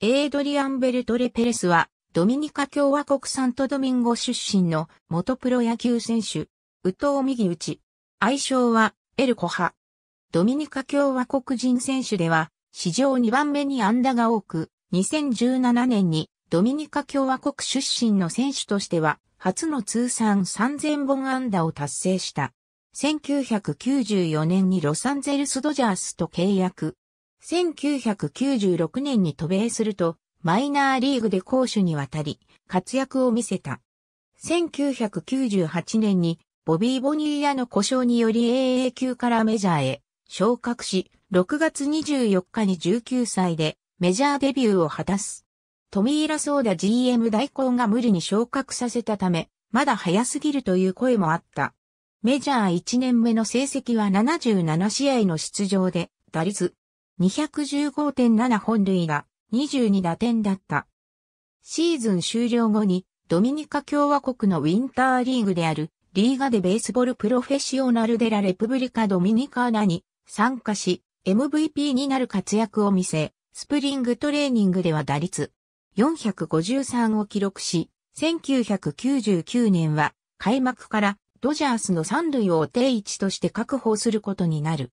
エードリアン・ベルトレ・ペレスは、ドミニカ共和国サントドミンゴ出身の元プロ野球選手、ウトウ・ミギウチ。愛称は、エルコハ。ドミニカ共和国人選手では、史上2番目に安打が多く、2017年にドミニカ共和国出身の選手としては、初の通算3000本安打を達成した。1994年にロサンゼルスドジャースと契約。1996年に渡米すると、マイナーリーグで攻守にわたり、活躍を見せた。1998年に、ボビー・ボニーヤの故障により AA 級からメジャーへ昇格し、6月24日に19歳でメジャーデビューを果たす。トミー・ラソーダ GM 代行が無理に昇格させたため、まだ早すぎるという声もあった。メジャー1年目の成績は77試合の出場で、打率215.7本塁打、22打点だった。シーズン終了後に、ドミニカ共和国のウィンターリーグである、リーガでベースボールプロフェッショナルデラレプブリカドミニカーナに参加し、MVP になる活躍を見せ、スプリングトレーニングでは打率453を記録し、1999年は開幕からドジャースの三塁を定位置として確保することになる。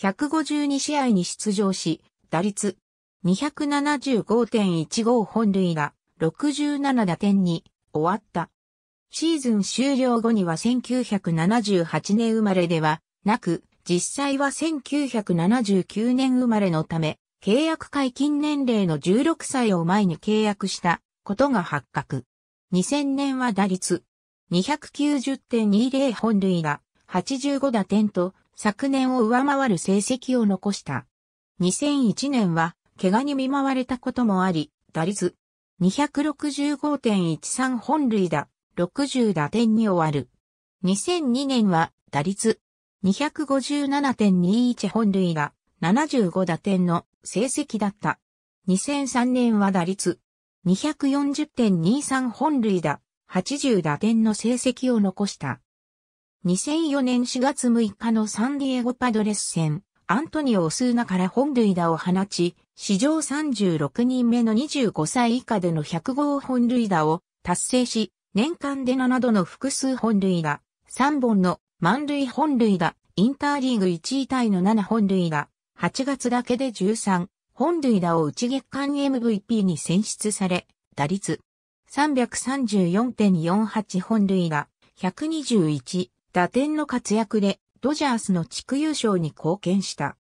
152試合に出場し、打率275.15本塁打、67打点に終わった。シーズン終了後には1978年生まれではなく、実際は1979年生まれのため、契約解禁年齢の16歳を前に契約したことが発覚。2000年は打率290.20本塁打、85打点と昨年を上回る成績を残した。2001年は、怪我に見舞われたこともあり、打率265.13本塁打、60打点に終わる。2002年は、打率257.21本塁打、75打点の成績だった。2003年は打率240.23本塁打、80打点の成績を残した。2004年4月6日のサンディエゴパドレス戦、アントニオ・オスーナから本塁打を放ち、史上36人目の25歳以下での100号本塁打を達成し、年間で7度の複数本塁打、3本の満塁本塁打、インターリーグ1位タイの7本塁打、8月だけで13本塁打をち月間 MVP に選出され、打率334.48本塁打、121、打点の活躍でドジャースの地区優勝に貢献した。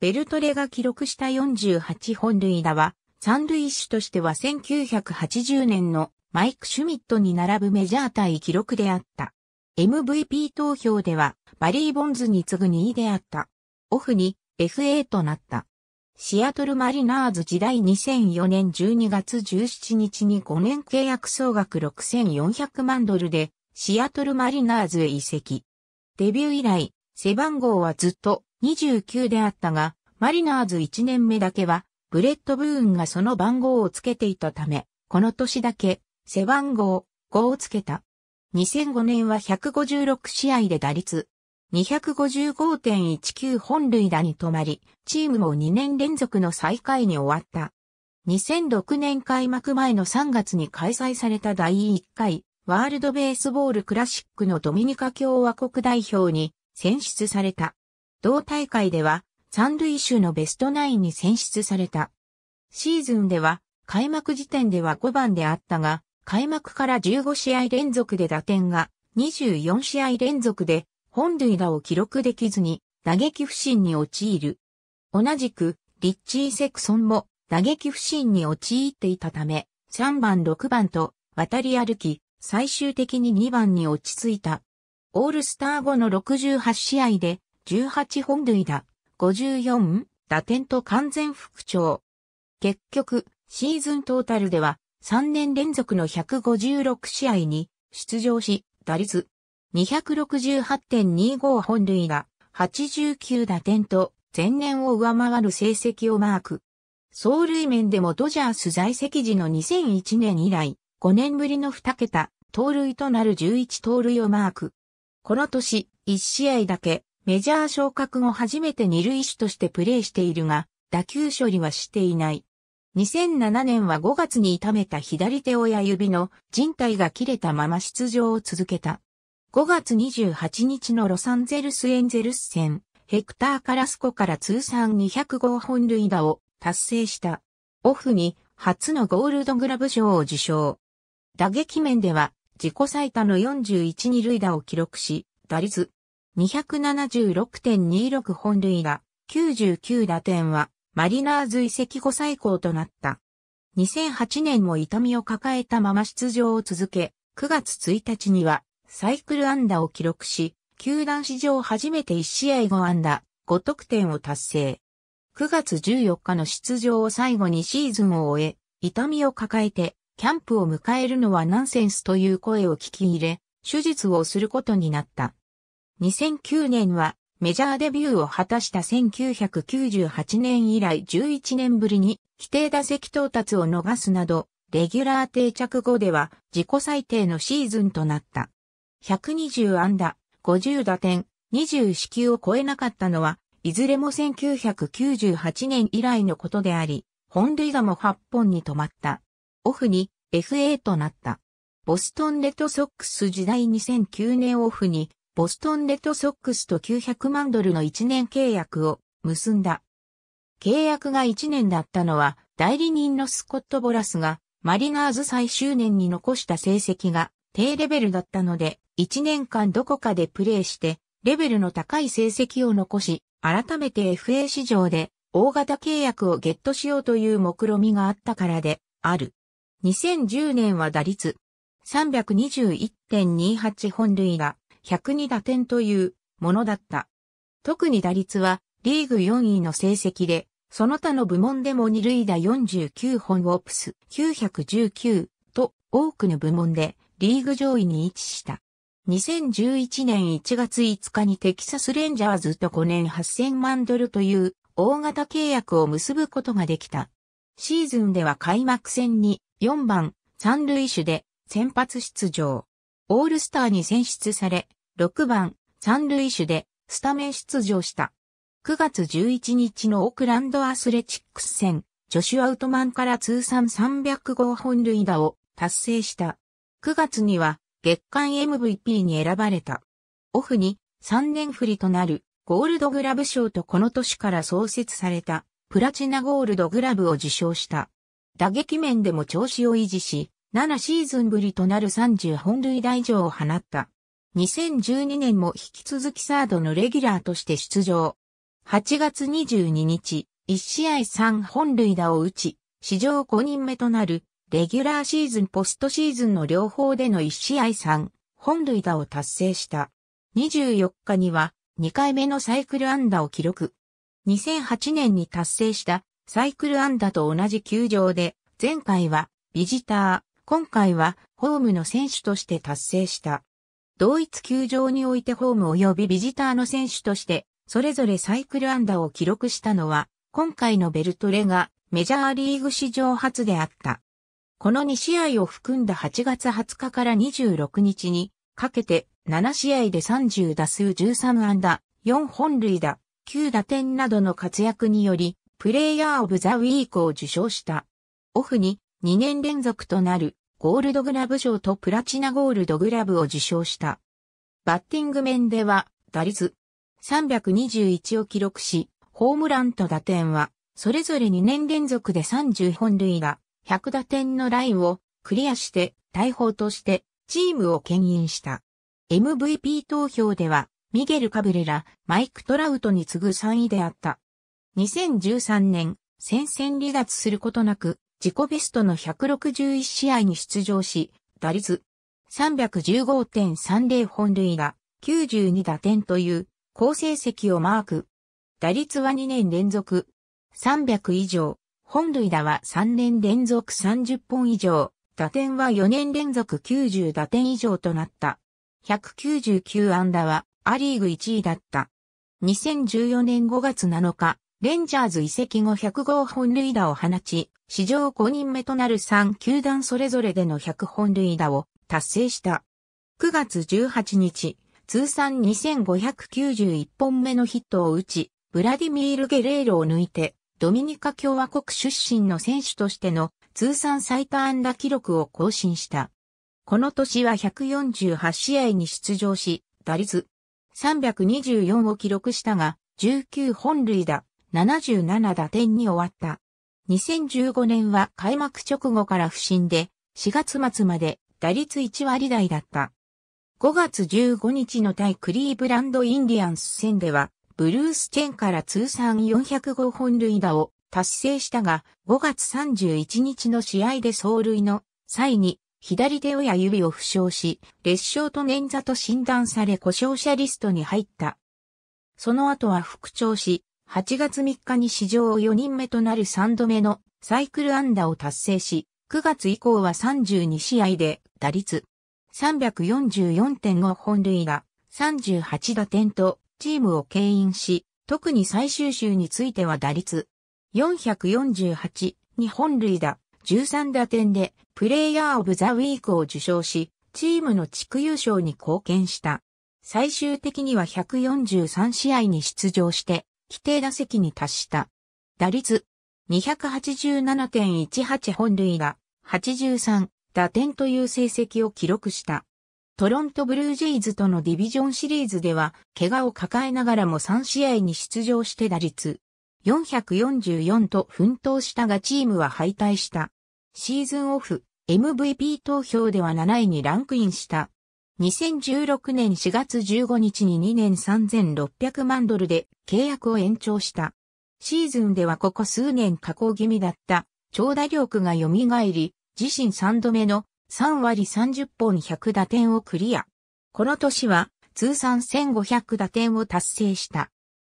ベルトレが記録した48本塁打は、三塁手としては1980年のマイク・シュミットに並ぶメジャー対記録であった。MVP 投票ではバリー・ボンズに次ぐ2位であった。オフに FA となった。シアトルマリナーズ時代2004年12月17日に5年契約総額6400万ドルでシアトルマリナーズへ移籍。デビュー以来、背番号はずっと29であったが、マリナーズ1年目だけは、ブレッド・ブーンがその番号をつけていたため、この年だけ、背番号5をつけた。2005年は156試合で打率255.19本塁打に止まり、チームも2年連続の最下位に終わった。2006年開幕前の3月に開催された第1回ワールドベースボールクラシックのドミニカ共和国代表に選出された。同大会では三塁手のベストナインに選出された。シーズンでは開幕時点では5番であったが、開幕から15試合連続で打点が24試合連続で本塁打を記録できずに打撃不振に陥る。同じくリッチー・セクソンも打撃不振に陥っていたため、3番6番と渡り歩き、最終的に2番に落ち着いた。オールスター後の68試合で18本塁打、54打点と完全復調。結局、シーズントータルでは3年連続の156試合に出場し、打率268.25本塁打、89打点と前年を上回る成績をマーク。走塁面でもドジャース在籍時の2001年以来、5年ぶりの2桁、盗塁となる11盗塁をマーク。この年、1試合だけ、メジャー昇格後初めて二塁手としてプレーしているが、打球処理はしていない。2007年は5月に痛めた左手親指の人体が切れたまま出場を続けた。5月28日のロサンゼルスエンゼルス戦、ヘクター・カラスコから通算2 0 5本塁打を達成した。オフに初のゴールドグラブ賞を受賞。打撃面では自己最多の41二塁打を記録し、打率276.26本塁打、99打点はマリナーズ移籍後最高となった。2008年も痛みを抱えたまま出場を続け、9月1日にはサイクル安打を記録し、球団史上初めて1試合5安打、5得点を達成。9月14日の出場を最後にシーズンを終え、痛みを抱えてキャンプを迎えるのはナンセンスという声を聞き入れ、手術をすることになった。2009年はメジャーデビューを果たした1998年以来11年ぶりに規定打席到達を逃すなど、レギュラー定着後では自己最低のシーズンとなった。120安打、50打点、20四球を超えなかったのは、いずれも1998年以来のことであり、本塁打も8本に止まった。オフに FA となった。ボストンレッドソックス時代2009年オフに、ボストンレッドソックスと900万ドルの1年契約を結んだ。契約が1年だったのは、代理人のスコット・ボラスが、マリナーズ最終年に残した成績が低レベルだったので、1年間どこかでプレーして、レベルの高い成績を残し、改めて FA 市場で大型契約をゲットしようという目論みがあったからで、ある。2010年は打率321.28本塁打、102打点というものだった。特に打率はリーグ4位の成績で、その他の部門でも2塁打49本オプス919と多くの部門でリーグ上位に位置した。2011年1月5日にテキサスレンジャーズと5年8000万ドルという大型契約を結ぶことができた。シーズンでは開幕戦に4番、三塁手で先発出場。オールスターに選出され、6番、三塁手でスタメン出場した。9月11日のオークランドアスレチックス戦、ジョシュ・アウトマンから通算300号本塁打を達成した。9月には月間 MVP に選ばれた。オフに3年振りとなるゴールドグラブ賞とこの年から創設されたプラチナゴールドグラブを受賞した。打撃面でも調子を維持し、7シーズンぶりとなる30本塁打以上を放った。2012年も引き続きサードのレギュラーとして出場。8月22日、1試合3本塁打を打ち、史上5人目となる、レギュラーシーズンポストシーズンの両方での1試合3本塁打を達成した。24日には2回目のサイクル安打を記録。2008年に達成したサイクルアンダと同じ球場で、前回はビジター、今回はホームの選手として達成した。同一球場においてホーム及びビジターの選手として、それぞれサイクルアンダを記録したのは、今回のベルトレがメジャーリーグ史上初であった。この2試合を含んだ8月20日から26日にかけて7試合で30打数13安打、4本塁打、9打点などの活躍により、プレイヤー・オブ・ザ・ウィークを受賞した。オフに2年連続となるゴールドグラブ賞とプラチナゴールドグラブを受賞した。バッティング面では打率321を記録し、ホームランと打点はそれぞれ2年連続で30本塁打、100打点のラインをクリアして大砲としてチームを牽引した。MVP 投票ではミゲル・カブレラ、マイク・トラウトに次ぐ3位であった。2013年、戦線離脱することなく、自己ベストの161試合に出場し、打率315.30本塁打、92打点という好成績をマーク。打率は2年連続300以上、本塁打は3年連続30本以上、打点は4年連続90打点以上となった。199安打はアリーグ1位だった。2014年5月7日、レンジャーズ移籍後100号本塁打を放ち、史上5人目となる3球団それぞれでの100本塁打を達成した。9月18日、通算2591本目のヒットを打ち、ブラディミール・ゲレーロを抜いて、ドミニカ共和国出身の選手としての通算最多安打記録を更新した。この年は148試合に出場し、打率324を記録したが、19本塁打、77打点に終わった。2015年は開幕直後から不振で、4月末まで打率1割台だった。5月15日の対クリーブランドインディアンス戦では、ブルース・チェンから通算405本塁打を達成したが、5月31日の試合で走塁の際に、左手親指を負傷し、劣傷と捻挫と診断され故障者リストに入った。その後は復調し、8月3日に史上4人目となる3度目のサイクル安打を達成し、9月以降は32試合で打率344.5本塁打、38打点とチームを牽引し、特に最終週については打率448、2本塁打、13打点でプレイヤーオブザウィークを受賞し、チームの地区優勝に貢献した。最終的には143試合に出場して、規定打席に達した。打率287.18本塁打、83打点という成績を記録した。トロントブルージェイズとのディビジョンシリーズでは、怪我を抱えながらも3試合に出場して打率444と奮闘したがチームは敗退した。シーズンオフ、MVP 投票では7位にランクインした。2016年4月15日に2年3600万ドルで契約を延長した。シーズンではここ数年加工気味だった長打力が蘇り、自身3度目の3割30本100打点をクリア。この年は通算1500打点を達成した。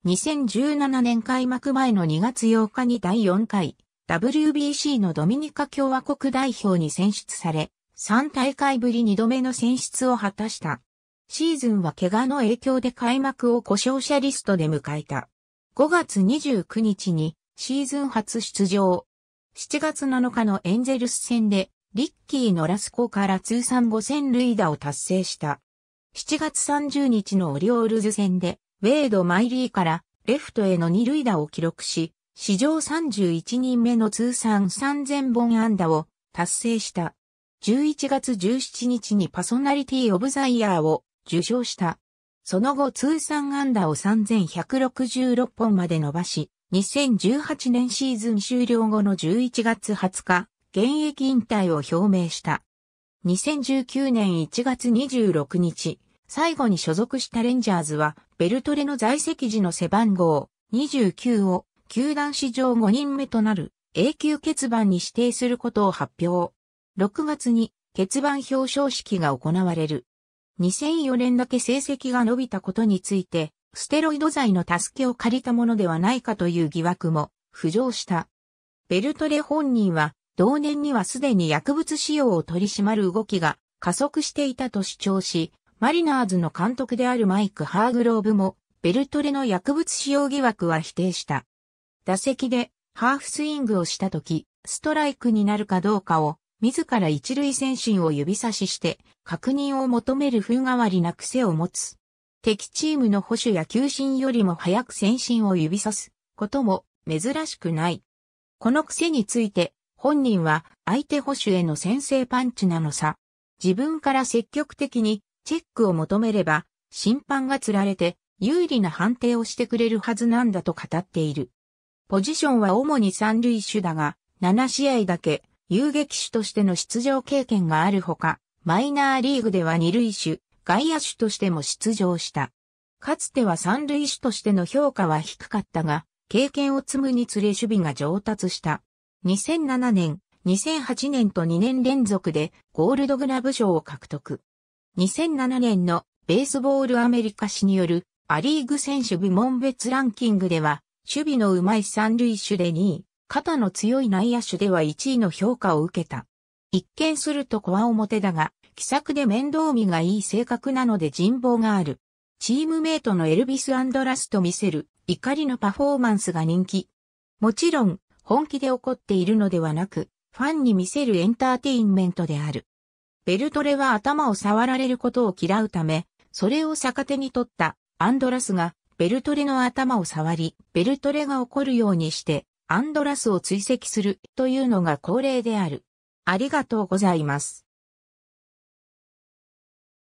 2017年開幕前の2月8日に第4回 WBC のドミニカ共和国代表に選出され、3大会ぶり2度目の選出を果たした。シーズンは怪我の影響で開幕を故障者リストで迎えた。5月29日にシーズン初出場。7月7日のエンゼルス戦でリッキーのラスコから通算5000塁打を達成した。7月30日のオリオールズ戦でウェイド・マイリーからレフトへの2塁打を記録し、史上31人目の通算3000本安打を達成した。11月17日にパーソナリティオブザイヤーを受賞した。その後通算安打を3166本まで伸ばし、2018年シーズン終了後の11月20日、現役引退を表明した。2019年1月26日、最後に所属したレンジャーズは、ベルトレの在籍時の背番号29を、球団史上5人目となる永久欠番に指定することを発表。6月に欠番表彰式が行われる。2004年だけ成績が伸びたことについて、ステロイド剤の助けを借りたものではないかという疑惑も浮上した。ベルトレ本人は、同年にはすでに薬物使用を取り締まる動きが加速していたと主張し、マリナーズの監督であるマイク・ハーグローブも、ベルトレの薬物使用疑惑は否定した。打席でハーフスイングをした時、ストライクになるかどうかを自ら一塁先進を指差しして、確認を求める風変わりな癖を持つ。敵チームの保守や球審よりも早く先進を指さすことも珍しくない。この癖について、本人は相手保守への先制パンチなのさ。自分から積極的にチェックを求めれば、審判が釣られて有利な判定をしてくれるはずなんだと語っている。ポジションは主に三塁手だが、7試合だけ遊撃手としての出場経験があるほか、マイナーリーグでは二塁手、外野手としても出場した。かつては三塁手としての評価は低かったが、経験を積むにつれ守備が上達した。2007年、2008年と2年連続でゴールドグラブ賞を獲得。2007年のベースボールアメリカ誌によるアリーグ選手部門別ランキングでは、守備の上手い三塁手で2位、肩の強い内野手では1位の評価を受けた。一見すると小表だが、気さくで面倒見がいい性格なので人望がある。チームメイトのエルビス・アンドラスと見せる怒りのパフォーマンスが人気。もちろん、本気で怒っているのではなく、ファンに見せるエンターテインメントである。ベルトレは頭を触られることを嫌うため、それを逆手に取ったアンドラスがベルトレの頭を触り、ベルトレが怒るようにして、アンドラスを追跡するというのが恒例である。ありがとうございます。